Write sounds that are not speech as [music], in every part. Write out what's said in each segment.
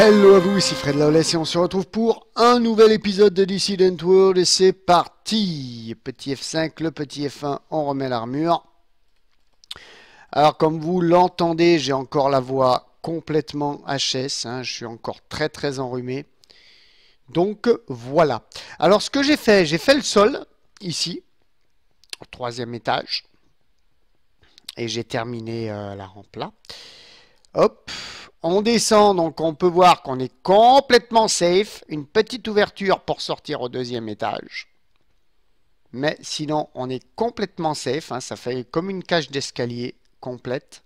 Hello à vous, ici Fred Lawless et on se retrouve pour un nouvel épisode de Dissident World et c'est parti Petit F5, le petit F1, on remet l'armure. Alors comme vous l'entendez, j'ai encore la voix complètement HS, hein, je suis encore très très enrhumé. Donc voilà. Alors ce que j'ai fait, j'ai fait le sol, ici, au troisième étage. Et j'ai terminé euh, la rampe là. Hop, on descend, donc on peut voir qu'on est complètement safe. Une petite ouverture pour sortir au deuxième étage. Mais sinon, on est complètement safe. Hein. ça fait comme une cage d'escalier complète.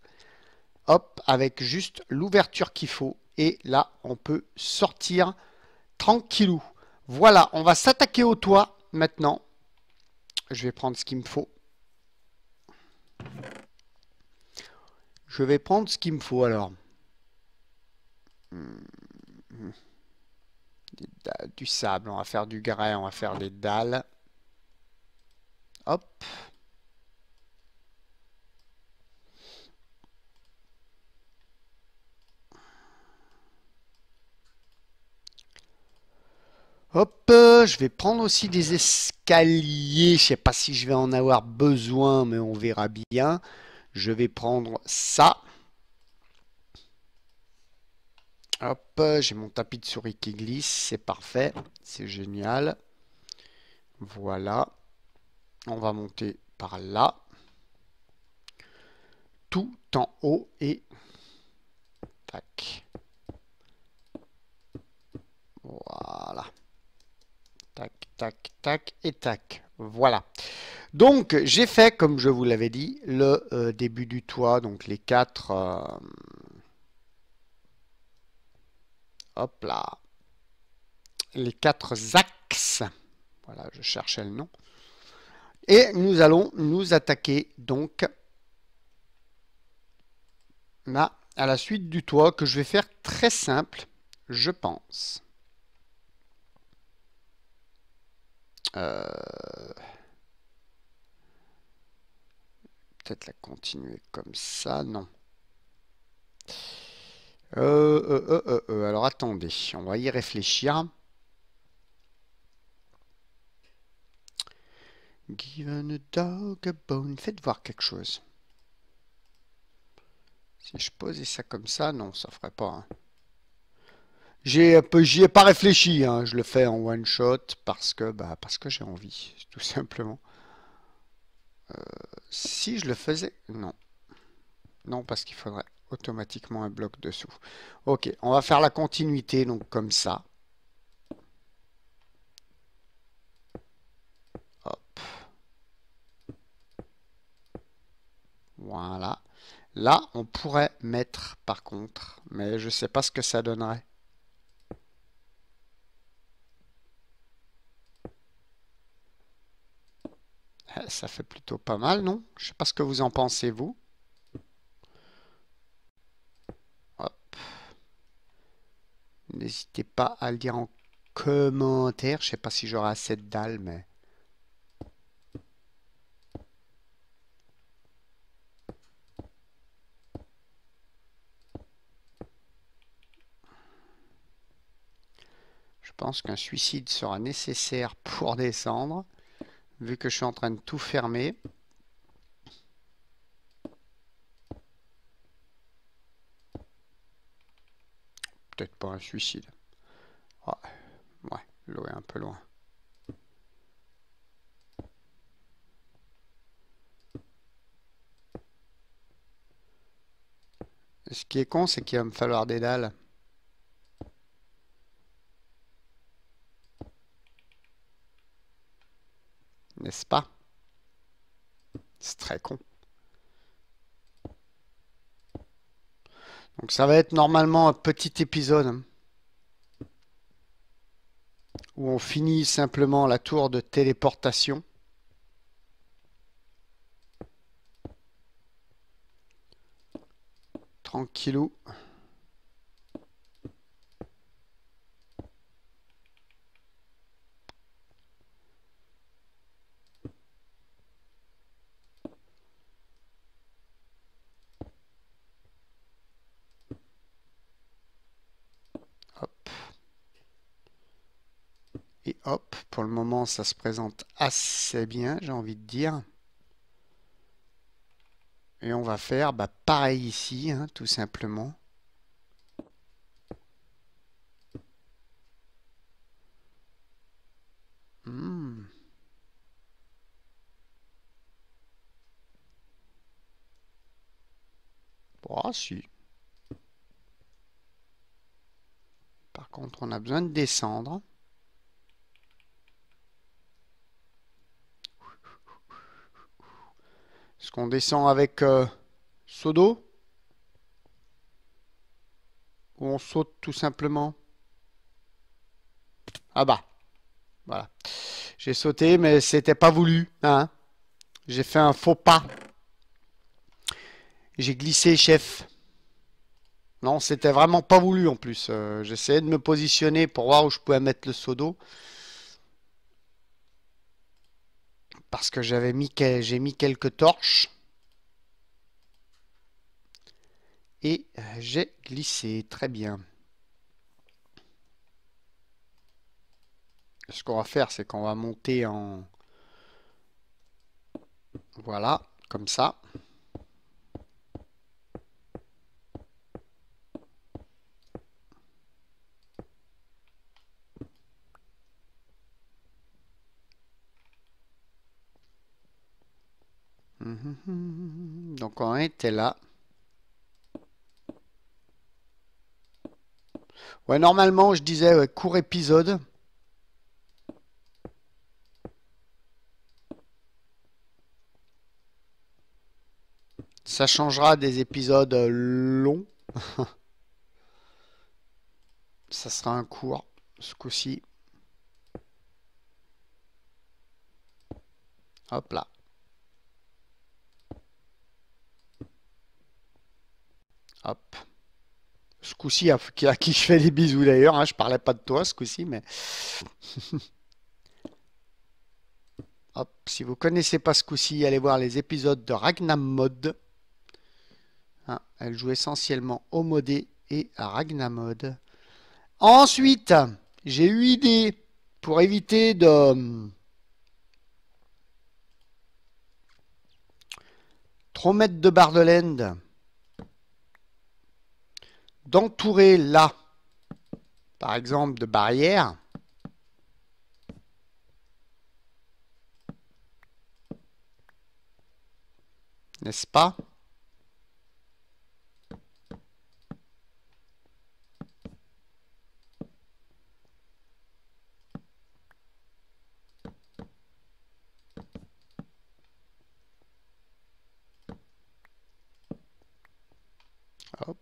Hop, avec juste l'ouverture qu'il faut. Et là, on peut sortir tranquillou. Voilà, on va s'attaquer au toit maintenant. Je vais prendre ce qu'il me faut. Je vais prendre ce qu'il me faut alors. Hmm. Hmm. Du sable, on va faire du grès, on va faire des dalles. Hop. Hop, euh, je vais prendre aussi des escaliers. Je sais pas si je vais en avoir besoin, mais on verra bien. Je vais prendre ça. Hop, j'ai mon tapis de souris qui glisse, c'est parfait, c'est génial. Voilà, on va monter par là, tout en haut et tac. Voilà. Tac, tac, tac et tac. Voilà. Donc, j'ai fait, comme je vous l'avais dit, le euh, début du toit, donc les quatre... Euh, hop là, les quatre axes. Voilà, je cherchais le nom. Et nous allons nous attaquer donc là, à la suite du toit que je vais faire très simple, je pense. Euh, peut-être la continuer comme ça, non. Euh euh, euh, euh, euh, alors attendez, on va y réfléchir. Given a dog a bone. Faites voir quelque chose. Si je posais ça comme ça, non, ça ferait pas. Hein. J'y ai pas réfléchi, hein. je le fais en one shot parce que, bah, parce que j'ai envie, [laughs] tout simplement. si je le faisais, non. Non, parce qu'il faudrait automatiquement un bloc dessous. Ok, on va faire la continuité donc comme ça. Hop. Voilà. Là, on pourrait mettre par contre, mais je ne sais pas ce que ça donnerait. Eh, ça fait plutôt pas mal, non Je ne sais pas ce que vous en pensez, vous. N'hésitez pas à le dire en commentaire. Je sais pas si j'aurai assez de dalles, mais... Je pense qu'un suicide sera nécessaire pour descendre, vu que je suis en train de tout fermer. peut pas un suicide. ouais, l'eau est un peu loin. Ce qui est con, c'est qu'il va me falloir des dalles. N'est-ce pas C'est très con. Donc ça va être normalement un petit épisode où on finit simplement la tour de téléportation. Tranquillou. Et hop, pour le moment, ça se présente assez bien, j'ai envie de dire. Et on va faire bah, pareil ici, hein, tout simplement. Ah, si. Par contre, on a besoin de descendre. qu'on descend avec euh, Sodo Ou on saute tout simplement Ah bah, voilà. J'ai sauté, mais c'était pas voulu. Hein J'ai fait un faux pas. J'ai glissé, chef. Non, c'était vraiment pas voulu en plus. Euh, j'essayais de me positionner pour voir où je pouvais mettre le sodo parce que j'avais mis j'ai mis quelques torches et euh, j'ai glissé très bien ce qu'on va faire c'est qu'on va monter en voilà comme ça était là. Ouais, normalement, je disais court épisode. Ça changera des épisodes euh, longs. [laughs] Ça sera un court ce coup-ci. Hop là. Hop. Ce coup-ci, à, qui je fais des bisous d'ailleurs, hein, je parlais pas de toi ce coup-ci, mais. [laughs] Hop, si vous connaissez pas ce coup-ci, allez voir les épisodes de Ragnamod. Hein, elle joue essentiellement au modé et à Ragnamod. Ensuite, j'ai eu idée pour éviter de. trop mettre de Bardelende d'entourer là, par exemple, de barrières, n'est-ce pas Hop.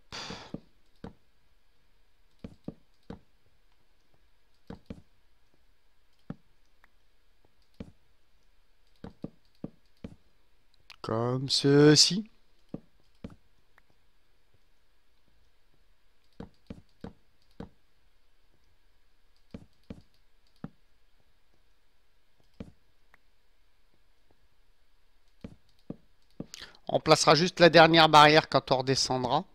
Comme ceci. On placera juste la dernière barrière quand on redescendra.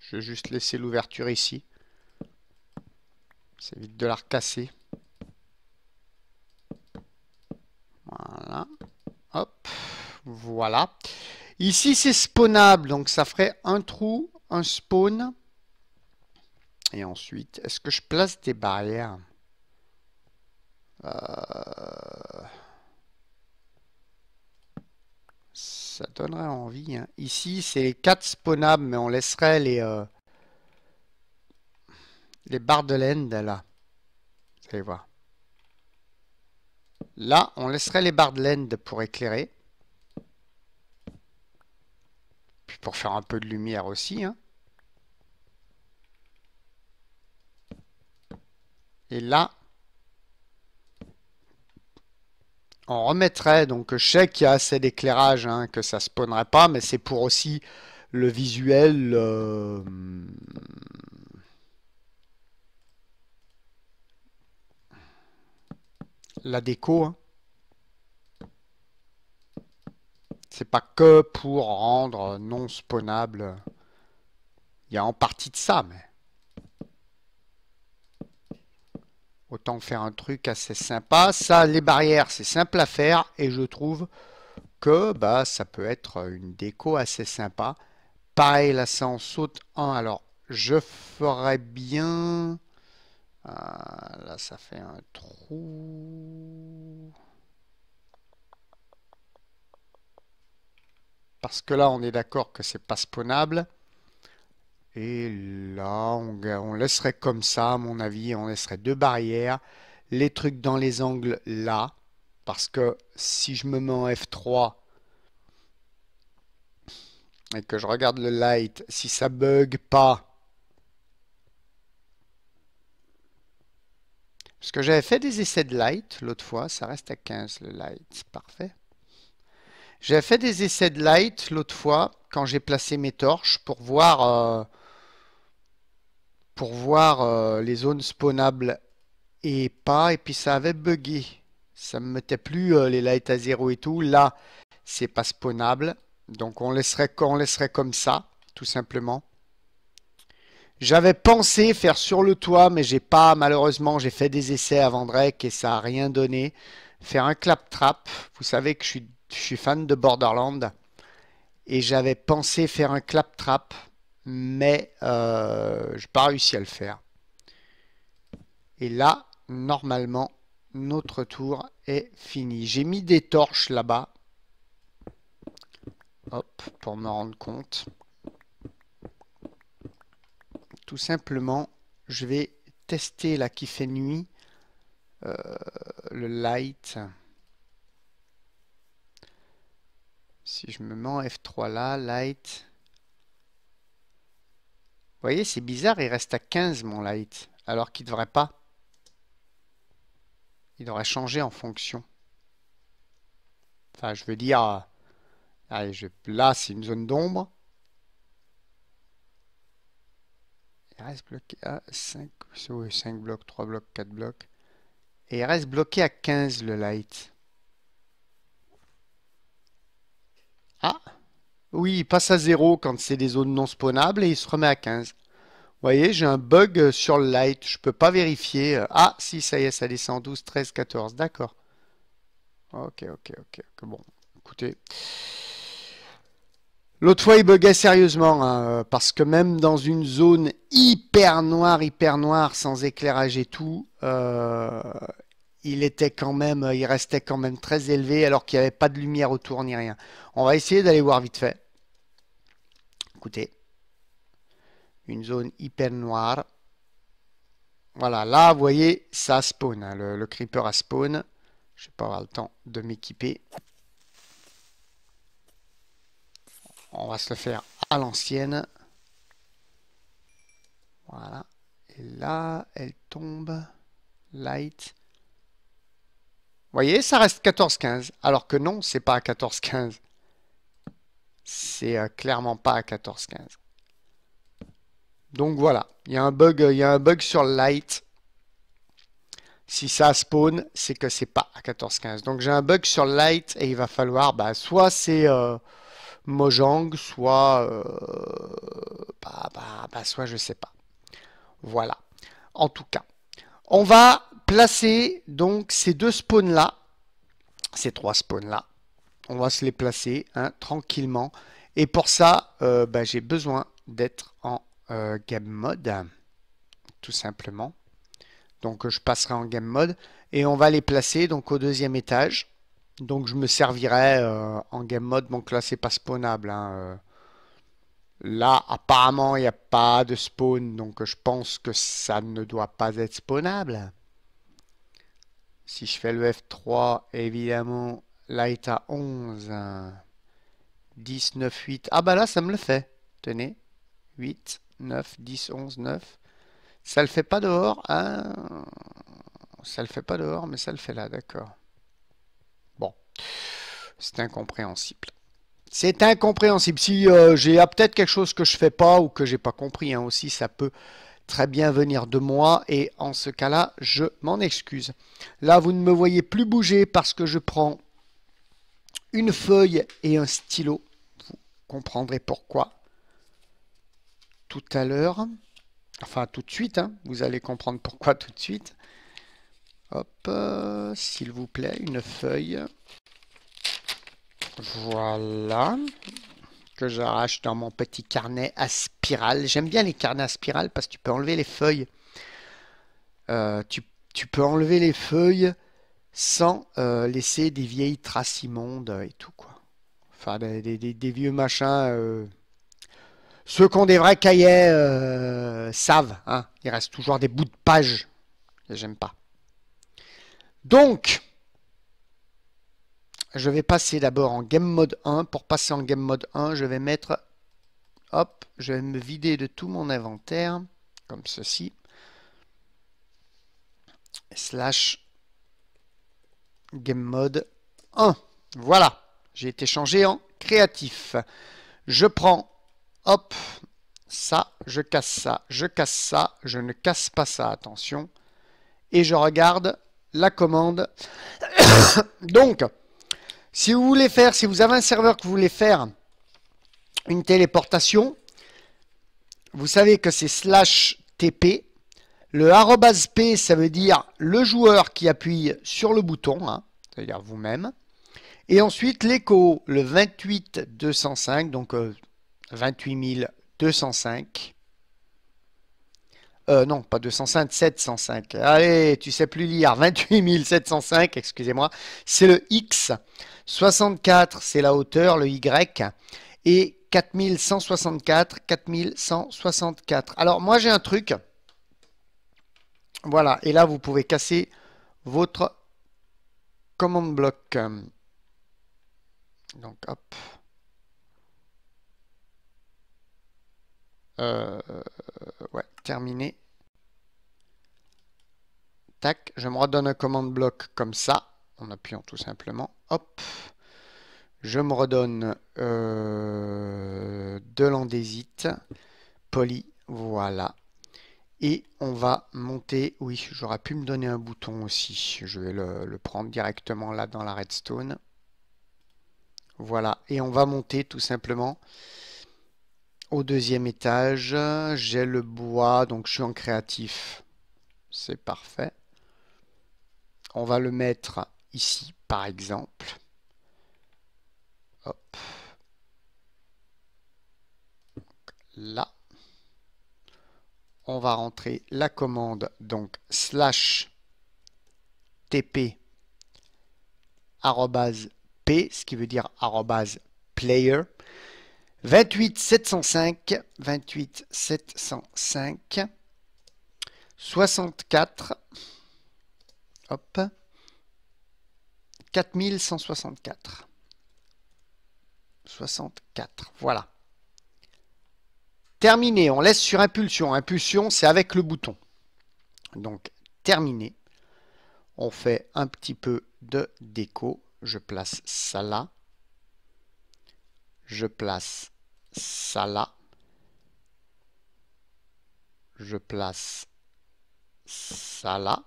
Je vais juste laisser l'ouverture ici. C'est vite de la recasser. voilà. Ici, c'est spawnable, donc ça ferait un trou, un spawn. Et ensuite, est-ce que je place des barrières euh, Ça donnerait envie. Hein. Ici, c'est 4 spawnables, mais on laisserait les, euh, les barres de l'end là. Vous allez voir. Là, on laisserait les barres de l'end pour éclairer. pour faire un peu de lumière aussi. Hein. Et là, on remettrait, donc je sais qu'il y a assez d'éclairage, hein, que ça spawnerait pas, mais c'est pour aussi le visuel... Euh, la déco, hein. C'est pas que pour rendre non spawnable. Il y a en partie de ça, mais... Autant faire un truc assez sympa. Ça, les barrières, c'est simple à faire. Et je trouve que bah, ça peut être une déco assez sympa. Pareil, là, ça en saute un. Alors, je ferais bien... Ah, là, ça fait un trou... Parce que là, on est d'accord que c'est pas spawnable. Et là, on, laisserait comme ça, à mon avis, on laisserait deux barrières. Les trucs dans les angles, là. Parce que si je me mets en F3 et que je regarde le light, si ça bug pas... Parce que j'avais fait des essais de light l'autre fois, ça reste à 15 le light, parfait. J'avais fait des essais de light l'autre fois quand j'ai placé mes torches pour voir, euh, pour voir euh, les zones spawnables et pas. Et puis ça avait bugué. Ça me mettait plus euh, les lights à zéro et tout. Là, c'est pas spawnable. Donc on laisserait, on laisserait comme ça, tout simplement. J'avais pensé faire sur le toit, mais j'ai pas, malheureusement, j'ai fait des essais avant Drake et ça a rien donné. Faire un clap-trap. Vous savez que je suis je suis fan de Borderlands et j'avais pensé faire un claptrap, mais euh, je n'ai pas réussi à le faire. Et là, normalement, notre tour est fini. J'ai mis des torches là-bas. Hop, pour me rendre compte. Tout simplement, je vais tester là qui fait nuit euh, le light. Si je me mets F3 là, light. Vous voyez, c'est bizarre, il reste à 15 mon light, alors qu'il ne devrait pas. Il devrait changer en fonction. Enfin, je veux dire, je, là c'est une zone d'ombre. Il reste bloqué à 5, 5 blocs, 3 blocs, 4 blocs. Et il reste bloqué à 15 le light. Ah Oui, il passe à 0 quand c'est des zones non spawnables et il se remet à 15. Vous voyez, j'ai un bug euh, sur le light. Je ne peux pas vérifier. Euh, ah, si, ça y est, ça descend 12, 13, 14. D'accord. Ok, ok, ok. Bon, écoutez. L'autre fois, il buguait sérieusement, hein, euh, parce que même dans une zone hyper noire, hyper noire, sans éclairage et tout, il était quand même, euh, il restait quand même très élevé alors qu'il n'y avait pas de lumière autour ni rien. On va essayer d'aller voir vite fait. Écoutez, une zone hyper noire. Voilà, là, vous voyez, ça spawn. Hein. le, creeper a spawn. Je ne vais pas avoir le temps de m'équiper. On va se le faire à l'ancienne. Voilà. Et là, elle tombe. Light voyez, ça reste 14-15. Alors que non, c'est pas à 14-15. C'est euh, clairement pas à 14-15. Donc voilà, il y, a un bug, euh, il y un bug sur le light. Si ça spawn, c'est que c'est pas à 14-15. Donc j'ai un bug sur light et il va falloir, bah, soit c'est euh, Mojang, soit, euh, bah, bah, bah, soit je sais pas. Voilà. En tout cas, on va placer donc ces deux spawns là, ces trois spawns là. On va se les placer hein, tranquillement. Et pour ça, euh, bah, j'ai besoin d'être en euh, game mode, tout simplement. Donc je passerai en game mode et on va les placer donc au deuxième étage. Donc je me servirai euh, en game mode. Donc là c'est pas spawnable. Hein, là, apparemment, il n'y a pas de spawn, donc je pense que ça ne doit pas être spawnable. Si je fais le F3, évidemment, là est à 11. 10, 9, 8. Ah bah là, ça me le fait. Tenez. 8, 9, 10, 11, 9. Ça le fait pas dehors. Hein ça le fait pas dehors, mais ça le fait là, d'accord. Bon. C'est incompréhensible. C'est incompréhensible. Si euh, j'ai peut-être quelque chose que je fais pas ou que j'ai pas compris, hein, aussi ça peut très bien venir de moi et en ce cas-là, je m'en excuse. Là, vous ne me voyez plus bouger parce que je prends une feuille et un stylo. Vous comprendrez pourquoi tout à l'heure. Enfin, tout de suite, hein, vous allez comprendre pourquoi tout de suite. Hop, euh, s'il vous plaît, une feuille. Voilà que j'arrache dans mon petit carnet à spirale. J'aime bien les carnets à spirale parce que tu peux enlever les feuilles. Euh, tu, peux enlever les feuilles sans euh, laisser des vieilles traces immondes et tout, quoi. Enfin, des, vieux machins. Euh, ceux qui ont des vrais cahiers savent, hein. Il reste toujours des bouts de page. J'aime pas. Donc, je vais passer d'abord en game mode 1. Pour passer en game mode 1, je vais mettre... Hop, je vais me vider de tout mon inventaire, comme ceci. Slash game mode 1. Voilà, j'ai été changé en créatif. Je prends, hop, ça, je casse ça, je casse ça, je ne casse pas ça, attention. Et je regarde la commande. [coughs] Donc, si vous voulez faire, si vous avez un serveur que vous voulez faire une téléportation, vous savez que c'est slash TP. Le arrobas P, ça veut dire le joueur qui appuie sur le bouton, hein, c'est-à-dire vous-même. Et ensuite, l'écho, le 28205, donc 28205. Euh, euh, non, pas 205, 705. Allez, tu sais plus lire. 28705, [laughs] excusez-moi. C'est le X. 64, c'est la hauteur, le Y. Et 4164, 4164. Alors moi j'ai un truc. Voilà, et là vous pouvez casser votre commande bloc. Donc hop. Euh, ouais, terminé. Tac, je me redonne un commande bloc comme ça en appuyant tout simplement. Hop Je me redonne euh, de l'andésite, poli, voilà. Et on va monter, oui, j'aurais pu me donner un bouton aussi. Je vais le, le prendre directement là dans la redstone. Voilà, et on va monter tout simplement au deuxième étage. J'ai le bois, donc je suis en créatif. C'est parfait. On va le mettre ici, par exemple. Hop. Là. On va rentrer la commande, donc slash tp arrobase p, ce qui veut dire arrobase player. 28 705, 28 705, 64, hop, 4164. 64, voilà. Terminé, on laisse sur impulsion. Impulsion, c'est avec le bouton. Donc, terminé. On fait un petit peu de déco. Je place ça là. Je place ça là. Je place ça là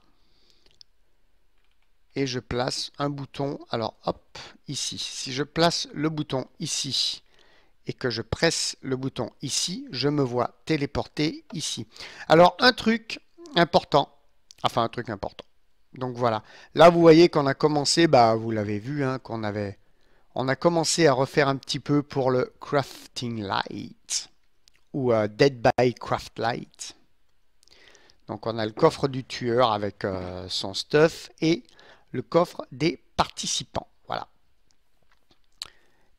et je place un bouton, alors hop, ici. Si je place le bouton ici et que je presse le bouton ici, je me vois téléporté ici. Alors un truc important, enfin un truc important. Donc voilà, là vous voyez qu'on a commencé, bah vous l'avez vu, hein, qu'on avait, on a commencé à refaire un petit peu pour le crafting light ou euh, dead by craft light. Donc on a le coffre du tueur avec euh, son stuff et le coffre des participants. Voilà.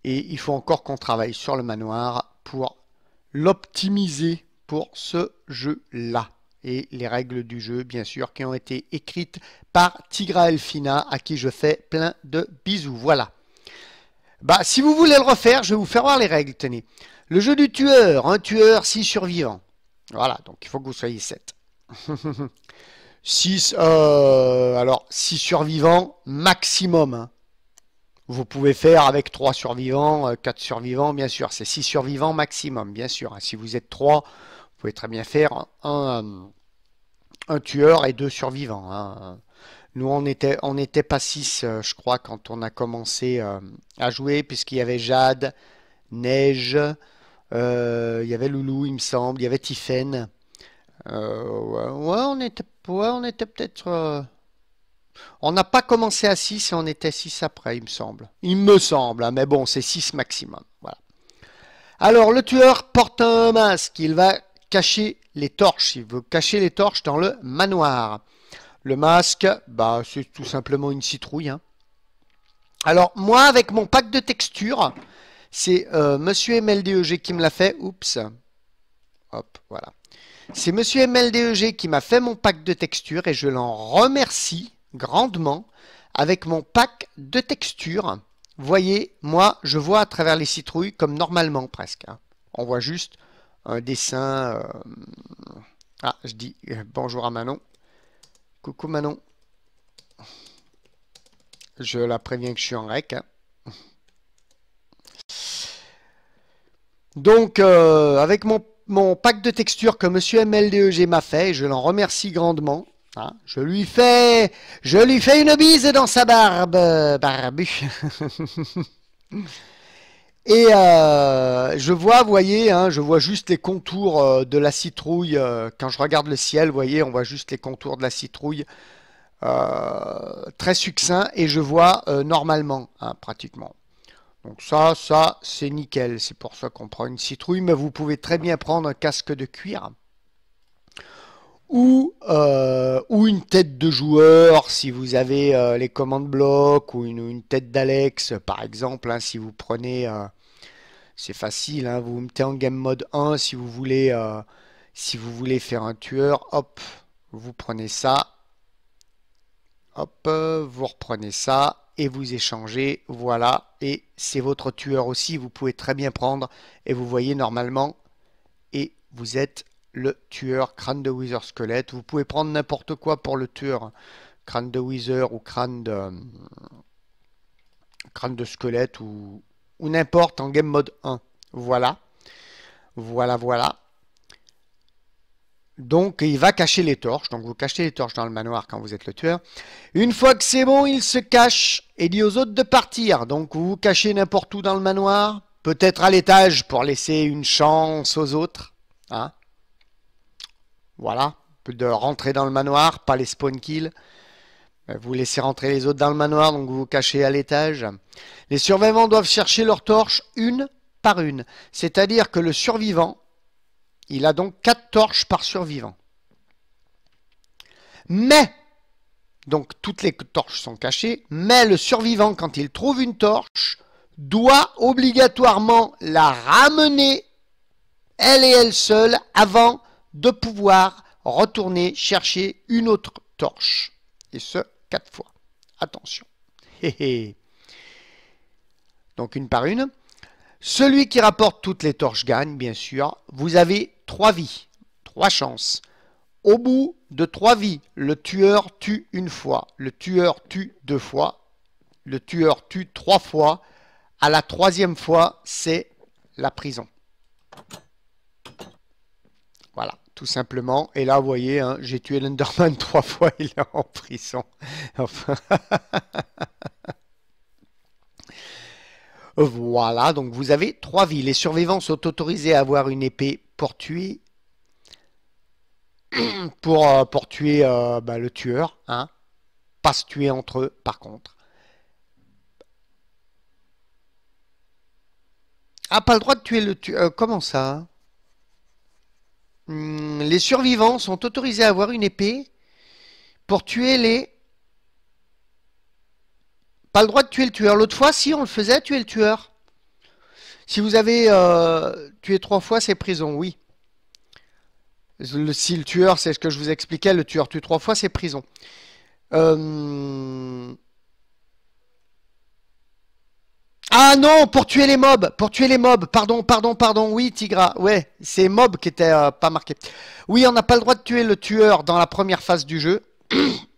Et il faut encore qu'on travaille sur le manoir pour l'optimiser pour ce jeu-là. Et les règles du jeu, bien sûr, qui ont été écrites par Tigra Elfina, à qui je fais plein de bisous. Voilà. Bah, si vous voulez le refaire, je vais vous faire voir les règles, tenez. Le jeu du tueur, un tueur, six survivants. Voilà, donc il faut que vous soyez sept. [laughs] 6, euh, alors 6 survivants maximum. Hein. Vous pouvez faire avec 3 survivants, 4 euh, survivants, bien sûr. C'est 6 survivants maximum, bien sûr. Hein. Si vous êtes 3, vous pouvez très bien faire un, euh, un tueur et 2 survivants. Hein. Nous, on n'était on était pas 6, je crois, quand on a commencé à jouer, puisqu'il y avait Jade, Neige, il y avait Loulou, il me semble, il y avait Tiffen. ouais, on n'était on était peut-être. Euh, on n'a pas commencé à 6 et on était 6 après, il me semble. Il me semble, hein, mais bon, c'est 6 maximum. Voilà. Alors, le tueur porte un masque. Il va cacher les torches. Il veut cacher les torches dans le manoir. Le masque, bah, c'est tout simplement une citrouille. Hein. Alors, moi, avec mon pack de textures, c'est euh, Monsieur MLDEG qui me l'a fait. Oups. Hop, voilà. C'est Monsieur MLDEG qui m'a fait mon pack de textures et je l'en remercie grandement avec mon pack de textures. Voyez, moi, je vois à travers les citrouilles comme normalement presque. Hein. On voit juste un dessin. Euh, ah, je dis euh, bonjour à Manon. Coucou Manon. Je la préviens que je suis en rec. Hein. Donc, euh, avec mon mon pack de textures que Monsieur MLDEG m'a fait, je l'en remercie grandement. Hein. je lui fais, je lui fais une bise dans sa barbe, barbu. [laughs] et euh, je vois, vous voyez, hein, je vois juste les contours euh, de la citrouille. Euh, quand je regarde le ciel, vous voyez, on voit juste les contours de la citrouille. très succinct et je vois normalement, hein, pratiquement. Donc ça, ça, c'est nickel. C'est pour ça qu'on prend une citrouille, mais vous pouvez très bien prendre un casque de cuir. Ou, euh, ou une tête de joueur si vous avez euh, les commandes blocs, ou une, tête d'Alex, par exemple, hein, si vous prenez... Euh, c'est facile, hein, vous mettez en game mode 1 si vous voulez, si vous voulez faire un tueur, hop, vous prenez ça, hop, vous reprenez ça, et vous échangez. Voilà, et c'est votre tueur aussi, vous pouvez très bien prendre. Et vous voyez normalement, et vous êtes le tueur crâne de Wither squelette. Vous pouvez prendre n'importe quoi pour le tueur. Crâne de Wither ou crâne de, euh, crâne de squelette ou, ou n'importe en game mode 1. Voilà. Voilà, voilà. Donc il va cacher les torches. Donc vous cachez les torches dans le manoir quand vous êtes le tueur. Une fois que c'est bon, il se cache et dit aux autres de partir. Donc vous vous cachez n'importe où dans le manoir. Peut-être à l'étage pour laisser une chance aux autres. Hein voilà. De rentrer dans le manoir, pas les spawn kills. Ben, vous laissez rentrer les autres dans le manoir, donc vous vous cachez à l'étage. Les survivants doivent chercher leurs torches une par une. C'est-à-dire que le survivant il a donc 4 torches par survivant. Mais, donc toutes les torches sont cachées, mais le survivant, quand il trouve une torche, doit obligatoirement la ramener, elle et elle seule, avant de pouvoir retourner chercher une autre torche. Et ce, quatre fois. Attention. Donc une par une. Celui qui rapporte toutes les torches gagne, bien sûr. Vous avez trois vies, trois chances. Au bout de trois vies, le tueur tue une fois, le tueur tue deux fois, le tueur tue trois fois. À la troisième fois, c'est la prison. Voilà, tout simplement. Et là, vous voyez, hein, j'ai tué l'Enderman [laughs] trois fois, il est en prison. Enfin... [laughs] Voilà, donc vous avez trois vies. Les survivants sont autorisés à avoir une épée pour tuer, [clears throat] euh, pour, tuer euh, bah, le tueur. Hein. Pas se tuer entre eux, par contre. Ah, pas le droit de tuer le tueur. comment ça hein? hmm, Les survivants sont autorisés à avoir une épée pour tuer les pas le droit de tuer le tueur. L'autre fois, si on le faisait, tuer le tueur. Si vous avez euh, tué trois fois, c'est prison, oui. si le tueur, c'est ce que je vous expliquais, le tueur tue trois fois, c'est prison. Euh, ah non, pour tuer les mobs, pour tuer les mobs, pardon, pardon, pardon, oui Tigra, ouais, c'est mob qui étaient euh, pas marqué. Oui, on n'a pas le droit de tuer le tueur dans la première phase du jeu. [clears throat]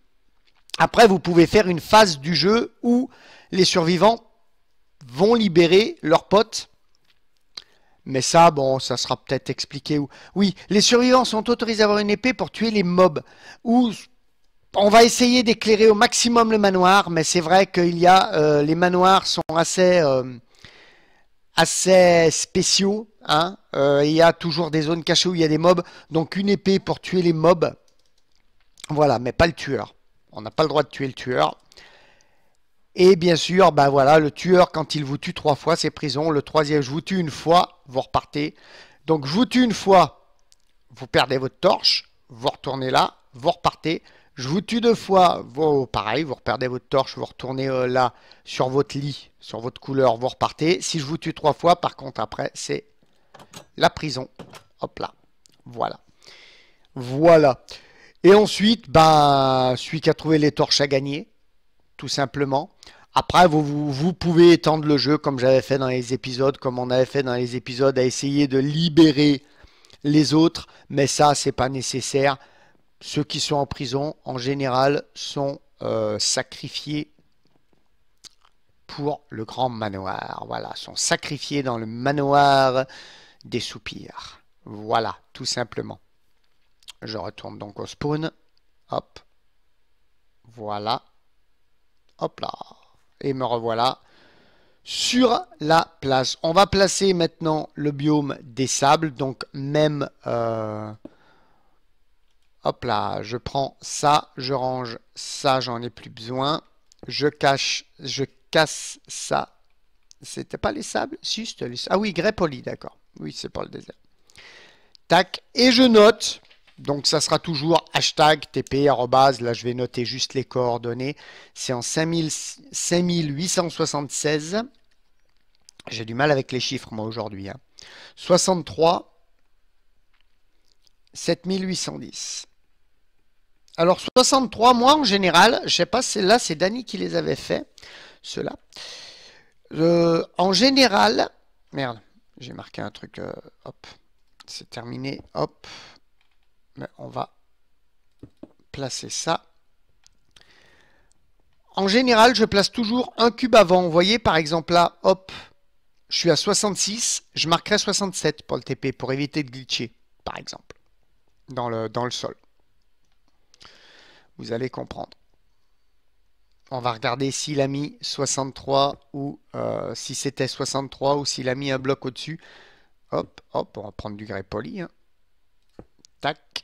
Après, vous pouvez faire une phase du jeu où les survivants vont libérer leurs potes. Mais ça, bon, ça sera peut-être expliqué. Où... Oui, les survivants sont autorisés à avoir une épée pour tuer les mobs. Ou on va essayer d'éclairer au maximum le manoir, mais c'est vrai qu'il y a euh, les manoirs sont assez euh, spéciaux. Hein. Euh, il y a toujours des zones cachées où il y a des mobs, donc une épée pour tuer les mobs. Voilà, mais pas le tueur. On n'a pas le droit de tuer le tueur. Et bien sûr, ben voilà, le tueur, quand il vous tue trois fois, c'est prison. Le troisième, je vous tue une fois, vous repartez. Donc, je vous tue une fois, vous perdez votre torche, vous retournez là, vous repartez. Je vous tue deux fois, vous, pareil, vous perdez votre torche, vous retournez euh, là sur votre lit, sur votre couleur, vous repartez. Si je vous tue trois fois, par contre, après, c'est la prison. Hop là, voilà. Voilà. Et ensuite, bah, celui qui a trouvé les torches à gagner, tout simplement. Après, vous, vous, pouvez étendre le jeu comme j'avais fait dans les épisodes, comme on avait fait dans les épisodes, à essayer de libérer les autres, mais ça, c'est pas nécessaire. Ceux qui sont en prison, en général, sont euh, sacrifiés pour le grand manoir. Voilà, sont sacrifiés dans le manoir des soupirs. Voilà, tout simplement. Je retourne donc au spawn. Hop. Voilà. Hop là. Et me revoilà sur la place. On va placer maintenant le biome des sables. Donc même... Euh, hop là, je prends ça, je range ça, j'en ai plus besoin. Je cache, je casse ça. C'était pas les sables Ah oui, Grépoli, d'accord. Oui, c'est pas le désert. Tac, et je note donc ça sera toujours hashtag tp, là je vais noter juste les coordonnées. C'est en 5876. J'ai du mal avec les chiffres moi aujourd'hui. 63 hein. 7810. Alors 63, moi en général, je sais pas, c'est là, c'est Dany qui les avait fait, ceux-là. Euh, en général, merde, j'ai marqué un truc, euh, hop, c'est terminé, hop on va placer ça. En général, je place toujours un cube avant. Vous voyez, par exemple, là, hop, je suis à 66, je marquerai 67 pour le TP, pour éviter de glitcher, par exemple, dans le, dans le sol. Vous allez comprendre. On va regarder s'il a mis 63 ou euh, si c'était 63 ou s'il a mis un bloc au-dessus. Hop, hop, on va prendre du grès poli. Hein. Tac.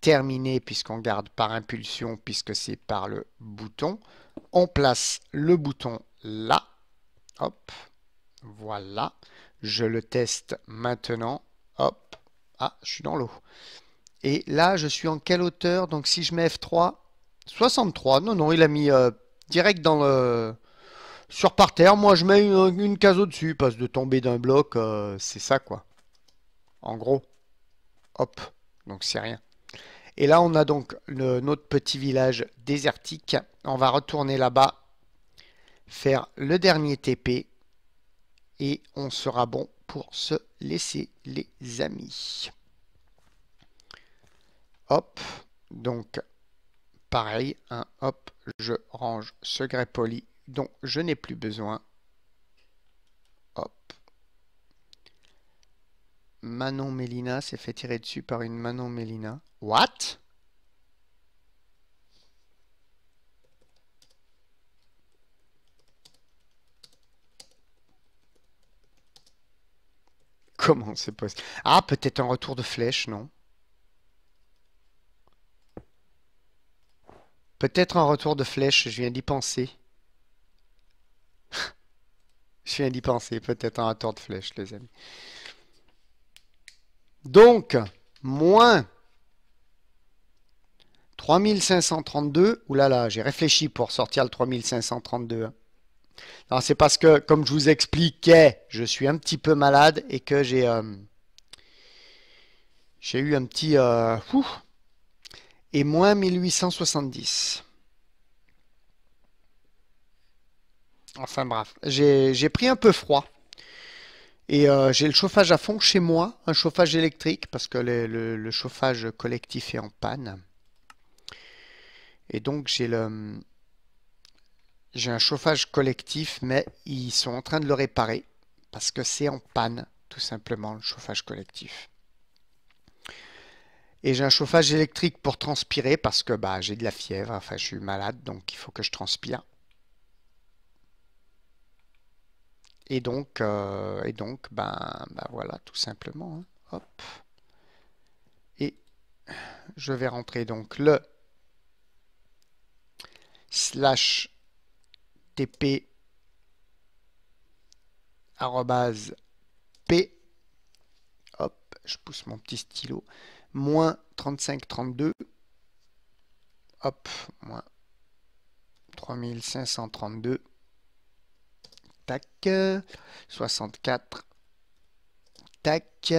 terminé puisqu'on garde par impulsion puisque c'est par le bouton. On place le bouton là. Hop, voilà. Je le teste maintenant. Hop, ah, je suis dans l'eau. Et là, je suis en quelle hauteur Donc si je mets F3, 63. Non, non, il a mis euh, direct dans le... Sur par terre, moi je mets une, case au-dessus, parce que de tomber d'un bloc, euh, c'est ça quoi. En gros. Hop, donc c'est rien. Et là, on a donc le, notre petit village désertique. On va retourner là-bas, faire le dernier TP. Et on sera bon pour se laisser, les amis. Hop, donc pareil, hein, hop, je range ce grès poli dont je n'ai plus besoin. Manon Mélina s'est fait tirer dessus par une Manon Mélina. What Comment c'est possible Ah, peut-être un retour de flèche, non Peut-être un retour de flèche, je viens d'y penser. [laughs] je viens d'y penser, peut-être un retour de flèche, les amis. Donc, moins 3532. Oulala, là là, j'ai réfléchi pour sortir le 3532. Hein. c'est parce que, comme je vous expliquais, je suis un petit peu malade et que j'ai euh, j'ai eu un petit... Euh, et moins 1870. Enfin bref, j'ai pris un peu froid. Et euh, j'ai le chauffage à fond chez moi, un chauffage électrique, parce que le, chauffage collectif est en panne. Et donc j'ai le j'ai un chauffage collectif, mais ils sont en train de le réparer, parce que c'est en panne, tout simplement, le chauffage collectif. Et j'ai un chauffage électrique pour transpirer, parce que bah, j'ai de la fièvre, enfin je suis malade, donc il faut que je transpire. Et donc, euh, et donc ben, ben, voilà, tout simplement. Hein. Hop. Et je vais rentrer donc le slash tp arrobase p hop je pousse mon petit stylo moins 3532 hop moins 3532 tac, 64, tac,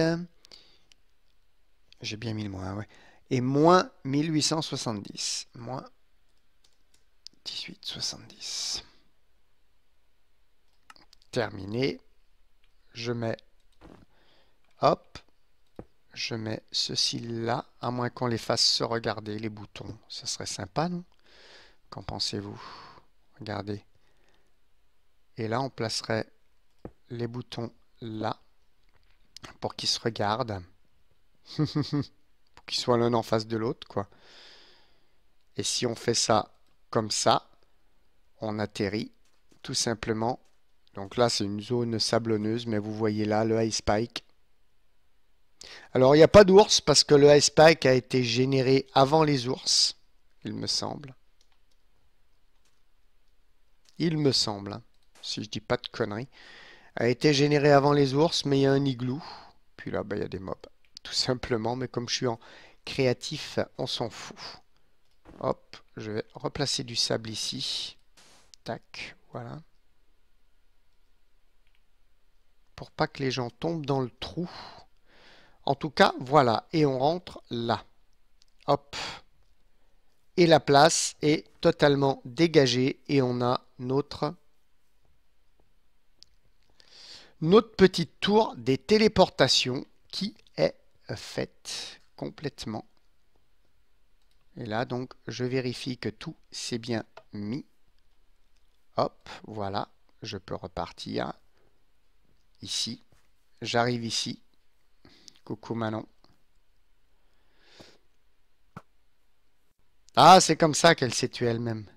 j'ai bien mis le moins, ouais. et moins 1870, moins 1870. Terminé, je mets, hop, je mets ceci là, à moins qu'on les fasse se regarder, les boutons, ce serait sympa, non Qu'en pensez-vous Regardez. Et là, on placerait les boutons là pour qu'ils se regardent. [laughs] pour qu'ils soient l'un en face de l'autre, quoi. Et si on fait ça comme ça, on atterrit tout simplement. Donc là, c'est une zone sablonneuse, mais vous voyez là le high spike. Alors, il n'y a pas d'ours parce que le high spike a été généré avant les ours, il me semble. Il me semble. Hein si je dis pas de conneries, a été généré avant les ours, mais il y a un igloo. Puis là, ben, il y a des mobs, [laughs] tout simplement. Mais comme je suis en créatif, on s'en fout. Hop, je vais replacer du sable ici. Tac, voilà. Pour pas que les gens tombent dans le trou. En tout cas, voilà. Et on rentre là. Hop. Et la place est totalement dégagée. Et on a notre notre petite tour des téléportations qui est faite complètement. Et là, donc, je vérifie que tout s'est bien mis. Hop, voilà, je peux repartir ici. J'arrive ici. Coucou Manon. Ah, c'est comme ça qu'elle s'est tuée elle-même.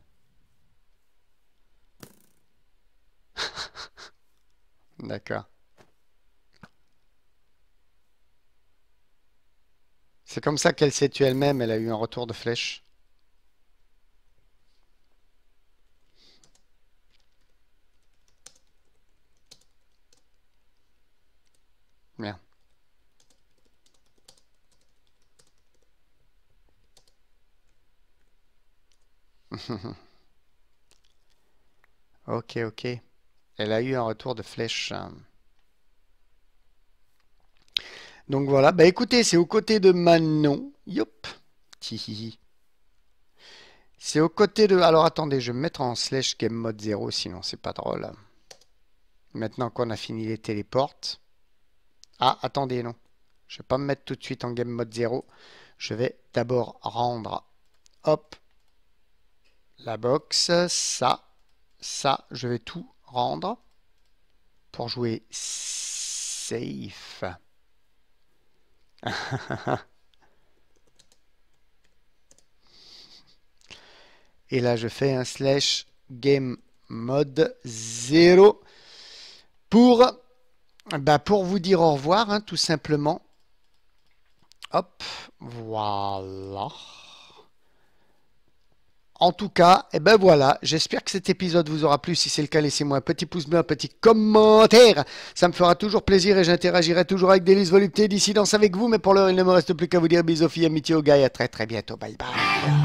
D'accord. C'est comme ça qu'elle s'est tuée elle-même, elle a eu un retour de flèche. Bien. [laughs] ok, ok. Elle a eu un retour de flèche. Donc voilà, bah écoutez, c'est aux côtés de Manon. Yop. C'est aux côtés de... Alors attendez, je vais me mettre en slash game mode 0, sinon c'est pas drôle. Maintenant qu'on a fini les téléportes. Ah, attendez, non. Je vais pas me mettre tout de suite en game mode 0. Je vais d'abord rendre... Hop. La box, ça, ça, je vais tout rendre pour jouer safe. [laughs] Et là, je fais un slash game mode 0 pour, bah pour vous dire au revoir, hein, tout simplement. Hop, voilà. En tout cas, et eh ben voilà, j'espère que cet épisode vous aura plu. Si c'est le cas, laissez-moi un petit pouce bleu, un petit commentaire. Ça me fera toujours plaisir et j'interagirai toujours avec Délice Volupté, dissidence avec vous. Mais pour l'heure, il ne me reste plus qu'à vous dire bisous, filles, amitié au gars et à très très bientôt. Bye bye.